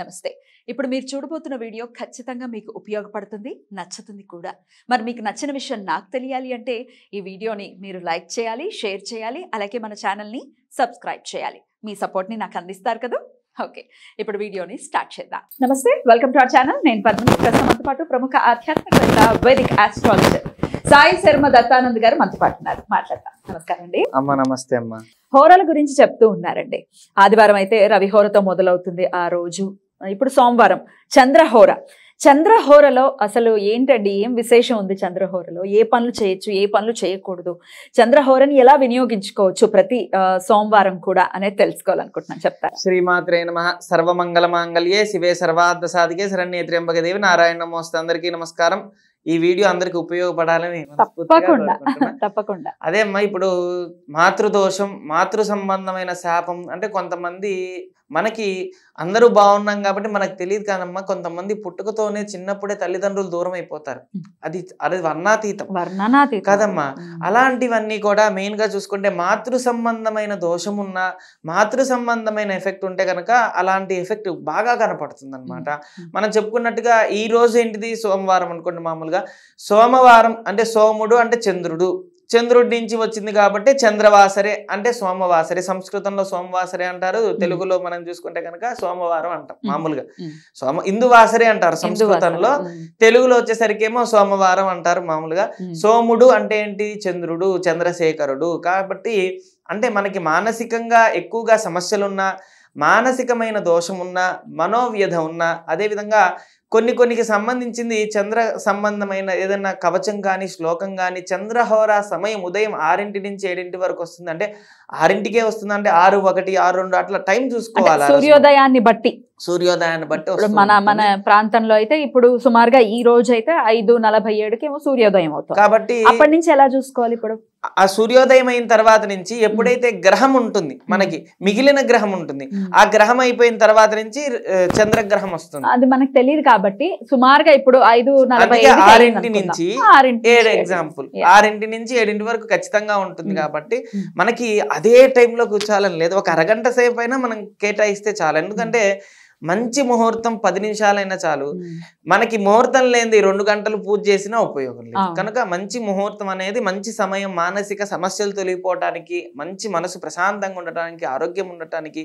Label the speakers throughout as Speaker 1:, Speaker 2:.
Speaker 1: నమస్తే ఇప్పుడు మీరు చూడబోతున్న వీడియో ఖచ్చితంగా మీకు ఉపయోగపడుతుంది నచ్చుతుంది కూడా మరి మీకు నచ్చిన విషయం నాకు తెలియాలి అంటే ఈ వీడియోని మీరు లైక్ చేయాలి షేర్ చేయాలి అలాగే మన ఛానల్ని సబ్స్క్రైబ్ చేయాలి మీ సపోర్ట్ని నాకు అందిస్తారు కదా ఓకే ఇప్పుడు వీడియోని స్టార్ట్ చేద్దాం నమస్తే వెల్కమ్ టు అవర్ ఛానల్ నేను పద్మని పాటు ప్రముఖ ఆధ్యాత్మిక వేదిక్ ఆస్ట్రాలజర్ సాయి శర్మ దత్తానంద్ గారు మనతో పాటు ఉన్నారు మాట్లాడతాం నమస్కారం అండి
Speaker 2: అమ్మ నమస్తే అమ్మ
Speaker 1: హోరాల గురించి చెప్తూ ఉన్నారండి ఆదివారం అయితే రవి హోరతో మొదలవుతుంది ఆ రోజు ఇప్పుడు సోమవారం చంద్రహోర చంద్రహోరలో అసలు ఏంటండి ఏం విశేషం ఉంది చంద్రహోరలో ఏ పనులు చేయొచ్చు ఏ పనులు చేయకూడదు చంద్రహోరని ఎలా వినియోగించుకోవచ్చు ప్రతి సోమవారం కూడా అనేది తెలుసుకోవాలనుకుంటున్నాను
Speaker 2: చెప్తాను శ్రీమాత్రే నమ సర్వమంగళ మాంగళ్యే శివే సర్వార్థ సాధికే శరణ్యేత్ర్యంబక దేవి నారాయణ నమోస్తు అందరికీ నమస్కారం ఈ వీడియో అందరికి ఉపయోగపడాలని తప్పకుండా తప్పకుండా అదే అమ్మా ఇప్పుడు మాతృదోషం మాతృ సంబంధమైన శాపం అంటే కొంతమంది మనకి అందరూ బాగున్నాం కాబట్టి మనకు తెలియదు కానమ్మా కొంతమంది పుట్టుకతోనే చిన్నప్పుడే తల్లిదండ్రులు దూరం అయిపోతారు అది అది వర్ణాతీతం కాదమ్మా కదమ్మా అలాంటివన్నీ కూడా మెయిన్ గా చూసుకుంటే మాతృ సంబంధమైన దోషం ఉన్న మాతృ సంబంధమైన ఎఫెక్ట్ ఉంటే కనుక అలాంటి ఎఫెక్ట్ బాగా కనపడుతుంది అనమాట మనం చెప్పుకున్నట్టుగా ఈ రోజు ఏంటిది సోమవారం అనుకోండి మామూలుగా సోమవారం అంటే సోముడు అంటే చంద్రుడు చంద్రుడి నుంచి వచ్చింది కాబట్టి చంద్రవాసరే అంటే సోమవాసరే సంస్కృతంలో సోమవాసరే అంటారు తెలుగులో మనం చూసుకుంటే కనుక సోమవారం అంటాం మామూలుగా సోమ వాసరే అంటారు సంస్కృతంలో తెలుగులో వచ్చేసరికేమో సోమవారం అంటారు మామూలుగా సోముడు అంటే ఏంటి చంద్రుడు చంద్రశేఖరుడు కాబట్టి అంటే మనకి మానసికంగా ఎక్కువగా సమస్యలున్నా మానసికమైన దోషం మనోవ్యధ ఉన్నా అదేవిధంగా కొన్ని కొన్నికి సంబంధించింది చంద్ర సంబంధమైన ఏదైనా కవచం కానీ శ్లోకం కానీ చంద్రహోర సమయం ఉదయం ఆరింటి నుంచి ఏడింటి వరకు వస్తుందంటే ఆరింటికే వస్తుందంటే ఆరు ఒకటి ఆరు రెండు అట్లా టైం చూసుకోవాలి
Speaker 1: సూర్యోదయాన్ని బట్టి
Speaker 2: సూర్యోదయాన్ని బట్టి మన మన
Speaker 1: ప్రాంతంలో అయితే ఇప్పుడు సుమారుగా ఈ రోజు అయితే ఐదు నలభై ఏడుకి సూర్యోదయం అవుతుంది
Speaker 2: కాబట్టి అప్పటి
Speaker 1: నుంచి ఎలా చూసుకోవాలి ఇప్పుడు
Speaker 2: ఆ సూర్యోదయం అయిన తర్వాత నుంచి ఎప్పుడైతే గ్రహం ఉంటుంది మనకి మిగిలిన గ్రహం ఉంటుంది ఆ గ్రహం అయిపోయిన తర్వాత నుంచి చంద్రగ్రహం వస్తుంది
Speaker 1: అది మనకు తెలియదు కాబట్టి సుమారుగా ఇప్పుడు ఐదు ఆరింటి నుంచి ఏడు ఎగ్జాంపుల్
Speaker 2: ఆరింటి నుంచి ఏడింటి వరకు ఖచ్చితంగా ఉంటుంది కాబట్టి మనకి అదే టైంలో కూర్చోాలని లేదు ఒక అరగంట సేపు అయినా మనం కేటాయిస్తే చాలు ఎందుకంటే మంచి ముహూర్తం పది నిమిషాలైనా చాలు మనకి ముహూర్తం లేనిది రెండు గంటలు పూజ చేసినా ఉపయోగం లేదు కనుక మంచి ముహూర్తం అనేది మంచి సమయం మానసిక సమస్యలు తొలగిపోవటానికి మంచి మనసు ప్రశాంతంగా ఉండటానికి ఆరోగ్యం ఉండటానికి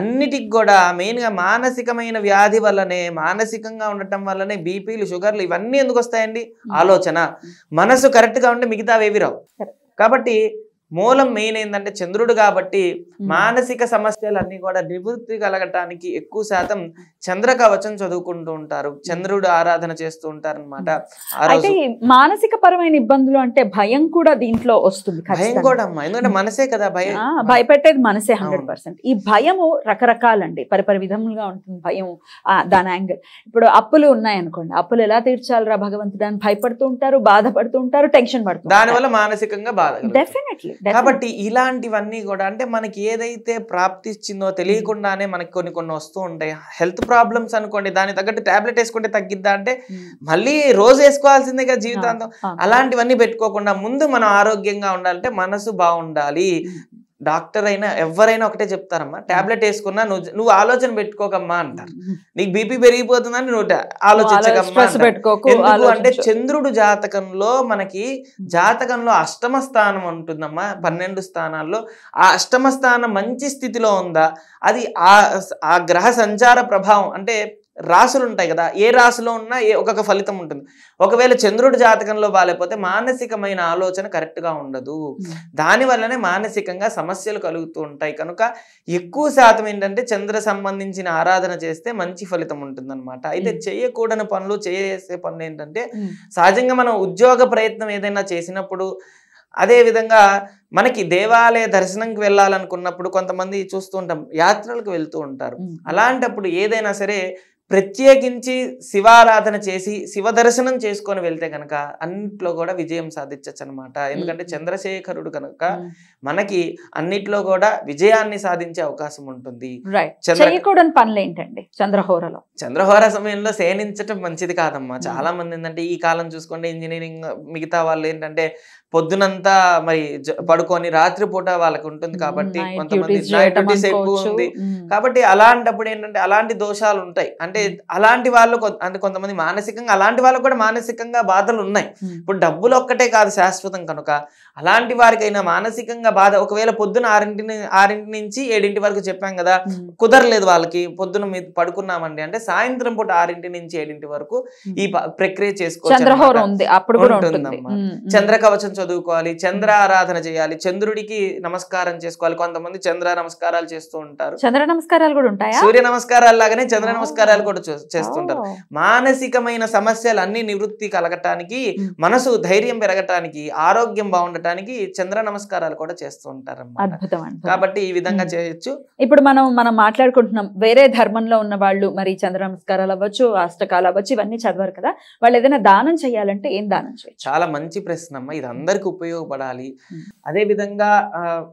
Speaker 2: అన్నిటికి కూడా మెయిన్గా మానసికమైన వ్యాధి వల్లనే మానసికంగా ఉండటం వల్లనే బీపీలు షుగర్లు ఇవన్నీ ఎందుకు వస్తాయండి ఆలోచన మనసు కరెక్ట్గా ఉంటే మిగతావేవి రావు కాబట్టి మూలం మెయిన్ ఏంటంటే చంద్రుడు కాబట్టి మానసిక సమస్యలన్నీ కూడా నివృత్తి కలగటానికి ఎక్కువ శాతం చంద్ర కవచం చదువుకుంటూ ఉంటారు చంద్రుడు ఆరాధన చేస్తూ ఉంటారు అనమాట
Speaker 1: మానసిక పరమైన ఇబ్బందులు అంటే భయం కూడా దీంట్లో వస్తుంది భయం కూడా అమ్మా ఎందుకంటే మనసే కదా భయం భయపెట్టేది మనసే హండ్రెడ్ ఈ భయము రకరకాలండి పరిపరి విధములుగా ఉంటుంది భయం దాని యాంగిల్ ఇప్పుడు అప్పులు ఉన్నాయి అనుకోండి అప్పులు ఎలా తీర్చాలరా భగవంతుడు అని భయపడుతూ ఉంటారు బాధపడుతూ ఉంటారు టెన్షన్ పడుతుంది దానివల్ల
Speaker 2: మానసికంగా బాధ డెఫినెట్లీ కాబట్టి ఇలాంటివన్నీ కూడా అంటే మనకి ఏదైతే ప్రాప్తిచ్చిందో తెలియకుండానే మనకి కొన్ని కొన్ని వస్తూ ఉంటాయి హెల్త్ ప్రాబ్లమ్స్ అనుకోండి దాని తగ్గట్టు టాబ్లెట్ వేసుకుంటే తగ్గిద్దా అంటే hmm. మళ్ళీ రోజు వేసుకోవాల్సిందే కదా జీవితాంతం అలాంటివన్నీ పెట్టుకోకుండా ముందు మనం ఆరోగ్యంగా ఉండాలంటే మనసు బాగుండాలి hmm. డాక్టర్ అయినా ఎవరైనా ఒకటే చెప్తారమ్మా టాబ్లెట్ వేసుకున్నా నువ్వు నువ్వు ఆలోచన పెట్టుకోకమ్మా అంటారు నీకు బీపీ పెరిగిపోతుందని నువ్వు ఆలోచించకమ్మా అంటే చంద్రుడు జాతకంలో మనకి జాతకంలో అష్టమ స్థానం ఉంటుందమ్మా పన్నెండు స్థానాల్లో ఆ అష్టమ స్థానం మంచి స్థితిలో ఉందా అది ఆ గ్రహ సంచార ప్రభావం అంటే రాసులు ఉంటాయి కదా ఏ రాశిలో ఉన్నా ఏ ఒక్కొక్క ఫలితం ఉంటుంది ఒకవేళ చంద్రుడి జాతకంలో బాగాలేకపోతే మానసికమైన ఆలోచన కరెక్ట్గా ఉండదు దానివల్లనే మానసికంగా సమస్యలు కలుగుతూ ఉంటాయి కనుక ఎక్కువ శాతం ఏంటంటే చంద్ర సంబంధించిన ఆరాధన చేస్తే మంచి ఫలితం ఉంటుందన్నమాట అయితే చేయకూడని పనులు చేసే పనులు ఏంటంటే సహజంగా మనం ఉద్యోగ ప్రయత్నం ఏదైనా చేసినప్పుడు అదేవిధంగా మనకి దేవాలయ దర్శనంకి వెళ్ళాలనుకున్నప్పుడు కొంతమంది చూస్తూ ఉంటాం యాత్రలకు వెళ్తూ ఉంటారు అలాంటప్పుడు ఏదైనా సరే ప్రత్యేకించి శివారాధన చేసి శివ దర్శనం చేసుకొని వెళ్తే కనుక అన్నిట్లో కూడా విజయం సాధించచ్చు అనమాట ఎందుకంటే చంద్రశేఖరుడు కనుక మనకి అన్నిట్లో కూడా విజయాన్ని సాధించే అవకాశం ఉంటుంది చేయకూడని
Speaker 1: పనులు ఏంటండి చంద్రహోరలో
Speaker 2: చంద్రహోర సమయంలో సేనించటం మంచిది కాదమ్మా చాలా మంది ఏంటంటే ఈ కాలం చూసుకుంటే ఇంజనీరింగ్ మిగతా వాళ్ళు ఏంటంటే పొద్దునంతా మరి పడుకొని రాత్రిపూట వాళ్ళకి ఉంటుంది కాబట్టి కొంతమంది డ్యూటీస్ ఎక్కువ ఉంది కాబట్టి అలాంటప్పుడు ఏంటంటే అలాంటి దోషాలు ఉంటాయి అంటే అలాంటి వాళ్ళు అంటే కొంతమంది మానసికంగా అలాంటి వాళ్ళకు కూడా మానసికంగా బాధలు ఉన్నాయి ఇప్పుడు డబ్బులు ఒక్కటే కాదు శాశ్వతం కనుక అలాంటి వారికైనా మానసికంగా బాధ ఒకవేళ పొద్దున ఆరింటిని ఆరింటి నుంచి ఏడింటి వరకు చెప్పాం కదా కుదరలేదు వాళ్ళకి పొద్దున మీరు పడుకున్నామండి అంటే సాయంత్రం పూట ఆరింటి నుంచి ఏడింటి వరకు ఈ ప్రక్రియ చేసుకోవచ్చు చంద్రకవచం చదువుకోవాలి చంద్ర ఆరాధన చేయాలి చంద్రుడికి నమస్కారం చేసుకోవాలి కొంతమంది చంద్ర నమస్కారాలు చేస్తూ ఉంటారు
Speaker 1: చంద్ర నమస్కారాలు కూడా ఉంటాయి
Speaker 2: సూర్య నమస్కారాలు లాగానే చంద్ర నమస్కారాలు కూడా చేస్తుంటారు మానసికమైన సమస్యలు అన్ని నివృత్తి కలగటానికి మనసు ధైర్యం పెరగటానికి ఆరోగ్యం బాగుండటానికి చంద్ర నమస్కారాలు కూడా చేస్తూ ఉంటారు కాబట్టి ఈ విధంగా చేయొచ్చు
Speaker 1: ఇప్పుడు మనం మనం మాట్లాడుకుంటున్నాం వేరే ధర్మంలో ఉన్న వాళ్ళు మరి చంద్ర నమస్కారాలు అవ్వచ్చు అష్టకాలు అవ్వచ్చు ఇవన్నీ చదవరు కదా వాళ్ళు ఏదైనా దానం చేయాలంటే ఏం దానం చేయాలి
Speaker 2: చాలా మంచి ప్రశ్న అమ్మ ఇది అందరికీ ఉపయోగపడాలి అదేవిధంగా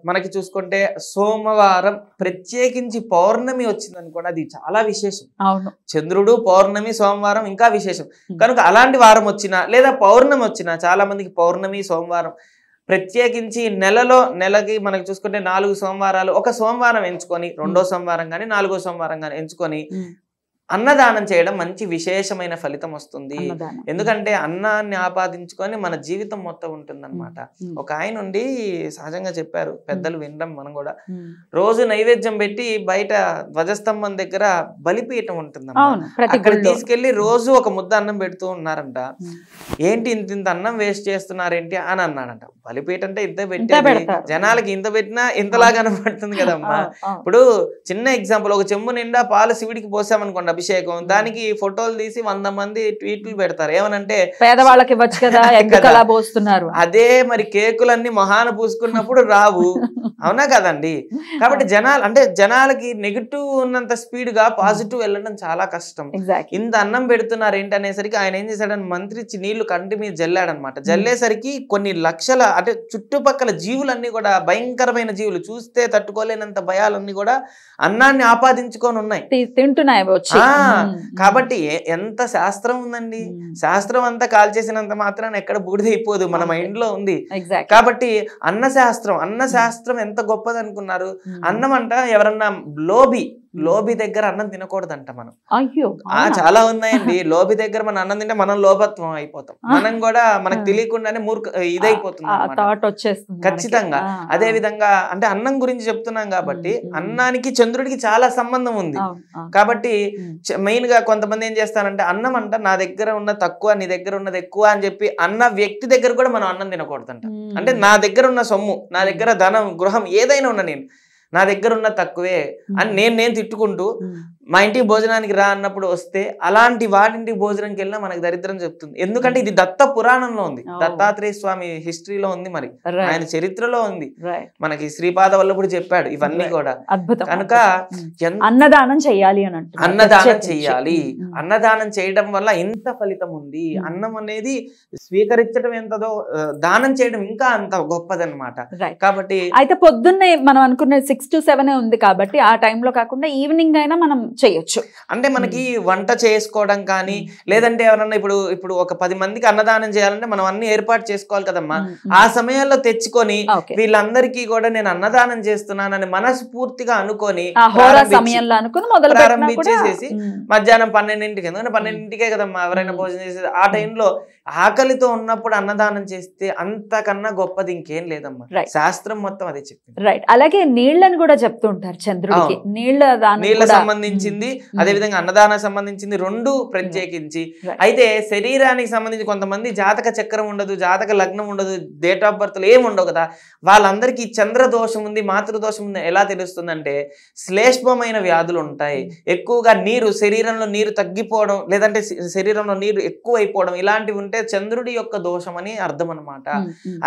Speaker 2: మనకి చూసుకుంటే సోమవారం ప్రత్యేకించి పౌర్ణమి వచ్చింది అనుకోండి అది చాలా విశేషం అవును చంద్రుడు పౌర్ణమి సోమవారం ఇంకా విశేషం కనుక అలాంటి వారం వచ్చినా లేదా పౌర్ణమి వచ్చినా చాలా మందికి పౌర్ణమి సోమవారం ప్రత్యేకించి నెలలో నెలకి మనకి చూసుకుంటే నాలుగు సోమవారాలు ఒక సోమవారం ఎంచుకొని రెండో సోమవారం కానీ నాలుగో సోమవారం కానీ ఎంచుకొని అన్నదానం చేయడం మంచి విశేషమైన ఫలితం వస్తుంది ఎందుకంటే అన్నాన్ని ఆపాదించుకొని మన జీవితం మొత్తం ఉంటుందన్నమాట ఒక ఆయన ఉండి సహజంగా చెప్పారు పెద్దలు వినడం మనం కూడా రోజు నైవేద్యం పెట్టి బయట ధ్వజస్తంభం దగ్గర బలిపీఠం ఉంటుందన్నమాట అక్కడ తీసుకెళ్లి రోజు ఒక ముద్ద అన్నం పెడుతూ ఉన్నారంట ఏంటి ఇంత ఇంత అన్నం వేస్ట్ చేస్తున్నారేంటి అని అన్నాడంట బలిపీఠ అంటే ఇంత పెట్టి జనాలకి ఇంత పెట్టినా ఇంతలా కనబడుతుంది కదమ్మా ఇప్పుడు చిన్న ఎగ్జాంపుల్ ఒక చెమ్ము నిండా పాలు శివుడికి పోసామనుకోండి అభిషేకం దానికి ఫోటోలు తీసి వంద మంది ట్వీట్లు పెడతారు ఏమనంటే పేదవాళ్ళకి ఇవ్వచ్చు కదా పోస్తున్నారు అదే మరి కేకులన్నీ మొహాన పూసుకున్నప్పుడు రావు అవునా కదండి కాబట్టి జనాలు అంటే జనాలకి నెగిటివ్ ఉన్నంత స్పీడ్ గా పాజిటివ్ వెళ్ళడం చాలా కష్టం ఇంత అన్నం పెడుతున్నారు ఏంటనేసరికి ఆయన ఏం చేశాడని మంత్రి నీళ్లు కంటి మీద జల్లాడనమాట జల్లేసరికి కొన్ని లక్షల అంటే చుట్టుపక్కల జీవులన్నీ కూడా భయంకరమైన జీవులు చూస్తే తట్టుకోలేనంత భయాలన్నీ కూడా అన్నాన్ని ఆపాదించుకొని ఉన్నాయి తింటున్నాయి కాబట్టి ఎంత శాస్త్రం ఉందండి శాస్త్రం అంతా కాల్చేసినంత మాత్రాన్ని ఎక్కడ బూడిద అయిపోదు మన మైండ్ లో ఉంది కాబట్టి అన్న శాస్త్రం అన్న శాస్త్రం ఎంత గొప్పది అనుకున్నారు అన్నం అంట ఎవరన్నా లోబి లోబి దగ్గర అన్నం తినకూడదంట మనం
Speaker 1: అయ్యో చాలా ఉన్నాయండి
Speaker 2: లోబి దగ్గర మనం అన్నం తింటే మనం లోభత్వం అయిపోతాం మనం కూడా మనకు తెలియకుండానే మూర్ఖ ఇదైపోతుంది ఖచ్చితంగా అదే విధంగా అంటే అన్నం గురించి చెప్తున్నాం కాబట్టి అన్నానికి చంద్రుడికి చాలా సంబంధం ఉంది కాబట్టి మెయిన్ గా కొంతమంది ఏం చేస్తారంటే అన్నం అంట నా దగ్గర ఉన్న తక్కువ నీ దగ్గర ఉన్నది ఎక్కువ అని చెప్పి అన్న వ్యక్తి దగ్గర కూడా మనం అన్నం తినకూడదంట అంటే నా దగ్గర ఉన్న సొమ్ము నా దగ్గర ధనం గృహం ఏదైనా ఉన్నా నేను నా దగ్గర ఉన్న తక్కువే అని నేను నేను తిట్టుకుంటూ మా ఇంటికి భోజనానికి రా అన్నప్పుడు వస్తే అలాంటి వాడింటికి భోజనంకి వెళ్ళినా మనకు దరిద్రం చెప్తుంది ఎందుకంటే ఇది దత్త పురాణంలో ఉంది దత్తాత్రేయ స్వామి హిస్టరీలో ఉంది మరి ఆయన చరిత్రలో ఉంది మనకి శ్రీపాద వల్లభుడు చెప్పాడు ఇవన్నీ కూడా
Speaker 1: కనుక అన్నదానం చెయ్యాలి అని
Speaker 2: అన్నదానం చెయ్యాలి అన్నదానం చేయడం వల్ల ఎంత ఫలితం ఉంది అన్నం అనేది స్వీకరించడం ఎంతదో దానం చేయడం ఇంకా అంత గొప్పదన్నమాట కాబట్టి
Speaker 1: అయితే పొద్దున్నే మనం అనుకునే సిక్స్ టు సెవెన్ ఉంది కాబట్టి ఆ టైంలో కాకుండా ఈవినింగ్ అయినా మనం
Speaker 2: చేయొచ్చు అంటే మనకి వంట చేసుకోవడం కానీ లేదంటే ఎవరన్నా ఇప్పుడు ఇప్పుడు ఒక పది మందికి అన్నదానం చేయాలంటే మనం అన్ని ఏర్పాటు చేసుకోవాలి కదమ్మా ఆ సమయంలో తెచ్చుకొని వీళ్ళందరికీ కూడా నేను అన్నదానం చేస్తున్నానని మనస్ఫూర్తిగా అనుకొని
Speaker 1: ప్రారంభించేసేసి
Speaker 2: మధ్యాహ్నం పన్నెండింటికి ఎందుకంటే పన్నెండింటికే కదమ్మా ఎవరైనా భోజనం చేసేది ఆ టైంలో ఆకలితో ఉన్నప్పుడు అన్నదానం చేస్తే అంతకన్నా గొప్పది ఇంకేం లేదమ్మా శాస్త్రం మొత్తం అదే చెప్పింది
Speaker 1: రైట్ అలాగే నీళ్లను కూడా చెప్తుంటారు చంద్రుడికి
Speaker 2: నీళ్ల నీళ్ళ సంబంధించింది hmm. అదే విధంగా అన్నదానం సంబంధించింది రెండు ప్రత్యేకించి hmm. అయితే శరీరానికి సంబంధించి కొంతమంది జాతక చక్రం ఉండదు జాతక లగ్నం ఉండదు డేట్ ఆఫ్ బర్త్ ఏమి ఉండవు కదా వాళ్ళందరికీ చంద్ర దోషం ఉంది మాతృదోషం ఉంది ఎలా తెలుస్తుందంటే శ్లేష్మమైన వ్యాధులు ఉంటాయి hmm. ఎక్కువగా నీరు శరీరంలో నీరు తగ్గిపోవడం లేదంటే శరీరంలో నీరు ఎక్కువైపోవడం ఇలాంటివి ఉంటే అంటే చంద్రుడి యొక్క దోషం అని అర్థం అనమాట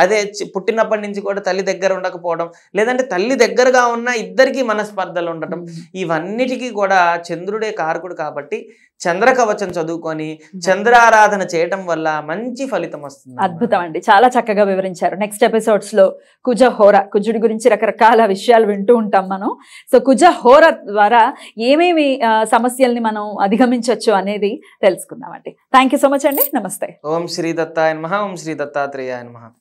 Speaker 2: అదే పుట్టినప్పటి నుంచి కూడా తల్లి దగ్గర ఉండకపోవడం లేదంటే తల్లి దగ్గరగా ఉన్న ఇద్దరికి మనస్పర్ధలు ఉండటం ఇవన్నిటికీ కూడా చంద్రుడే కారకుడు కాబట్టి చంద్ర కవచం చదువుకొని చంద్రారాధన చేయటం వల్ల మంచి ఫలితం వస్తుంది
Speaker 1: అద్భుతం అండి చాలా చక్కగా వివరించారు నెక్స్ట్ ఎపిసోడ్స్ లో కుజ హోర కుజుడి గురించి రకరకాల విషయాలు వింటూ ఉంటాం మనం సో కుజ హోర ద్వారా ఏమేమి సమస్యల్ని మనం అధిగమించవచ్చు అనేది తెలుసుకుందాం అండి థ్యాంక్ సో మచ్ అండి నమస్తే
Speaker 2: ओम श्री दत्ताय नमः ओम श्री दत्तात्रेयाय नमः